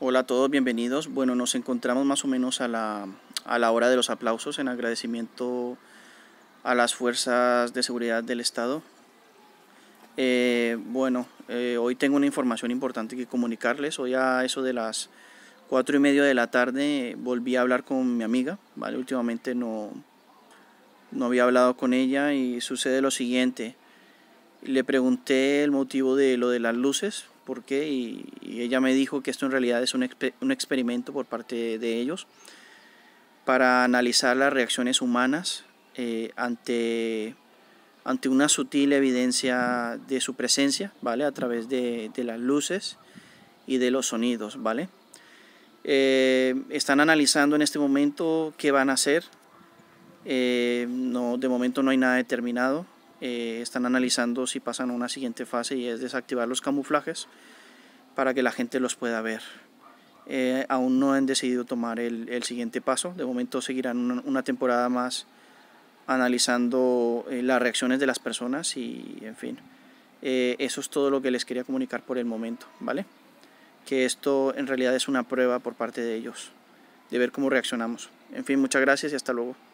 Hola a todos, bienvenidos. Bueno, nos encontramos más o menos a la, hora de los aplausos en agradecimiento a las fuerzas de seguridad del Estado. Eh, bueno, eh, hoy tengo una información importante que comunicarles. Hoy a eso de las cuatro y media de la tarde volví a hablar con mi amiga. Vale, últimamente no, no había hablado con ella y sucede lo siguiente. Le pregunté el motivo de lo de las luces, por y, ella me dijo que esto en realidad es un, experimento por parte de ellos para analizar las reacciones humanas eh, ante, ante una sutil evidencia de su presencia, ¿vale? A través de, las luces y de los sonidos, ¿vale? Eh, están analizando en este momento qué van a hacer. Eh, no, de momento no hay nada determinado. Eh, están analizando si pasan a una siguiente fase y es desactivar los camuflajes para que la gente los pueda ver. Eh, aún no han decidido tomar el, siguiente paso, de momento seguirán una, temporada más analizando eh, las reacciones de las personas y en fin. eso es todo lo que les quería comunicar por el momento, ¿vale? Que esto en realidad es una prueba por parte de ellos, de ver cómo reaccionamos. En fin, muchas gracias y hasta luego.